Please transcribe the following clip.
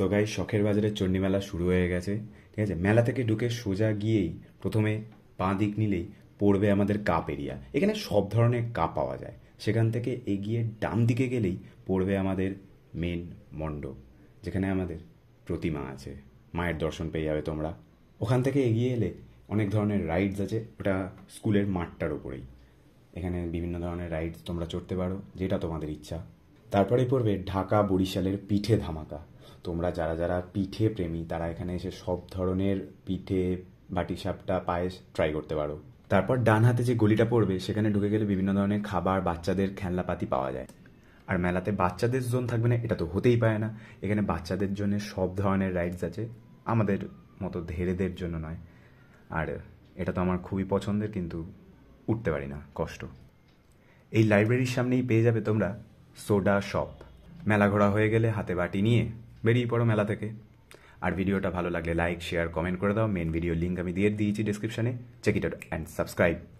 so গাই শখের বাজারে চণ্ডীমেলা শুরু হয়ে গেছে ঠিক আছে মেলা থেকে ঢুকে সোজা গিয়েই প্রথমে পা দিক নিলেই পড়বে আমাদের কাপ এরিয়া এখানে সব ধরনের কাপ পাওয়া যায় সেখান থেকে এগিয়ে ডান দিকে গেলেই পড়বে আমাদের মেন মণ্ডপ যেখানে আমাদের প্রতিমা আছে মায়ের দর্শন পেয়ে যাবে তোমরা ওখান থেকে এগিয়ে এলে অনেক ধরনের রাইডস আছে ওটা স্কুলের মাঠটার ওপরেই এখানে বিভিন্ন ধরনের রাইডস তোমরা চড়তে পারো যেটা তোমাদের ইচ্ছা তারপরে পড়বে ঢাকা বরিশালের পিঠে ধামাকা তোমরা যারা যারা পিঠে প্রেমী তারা এখানে এসে সব ধরনের পিঠে বাটিসাপটা পায়েস ট্রাই করতে পারো তারপর ডান হাতে যে গলিটা পড়বে সেখানে ঢুকে গেলে বিভিন্ন ধরনের খাবার বাচ্চাদের খেলনাপাতি পাওয়া যায় আর মেলাতে বাচ্চাদের জোন থাকবে না এটা তো হতেই পারে না এখানে বাচ্চাদের জন্য সব ধরনের রাইডস আছে আমাদের মতো ধেরেদের জন্য নয় আর এটা তো আমার খুবই পছন্দের কিন্তু উঠতে পারি না কষ্ট এই লাইব্রেরির সামনেই পেয়ে যাবে তোমরা সোডা শপ মেলা ঘোরা হয়ে গেলে হাতে বাটি নিয়ে বেরিয়ে পড়ো মেলা থেকে আর ভিডিওটা ভালো লাগলে লাইক শেয়ার কমেন্ট করে দাও মেন ভিডিও লিঙ্ক আমি দিয়ে দিয়েছি ডিসক্রিপশানে check it out and subscribe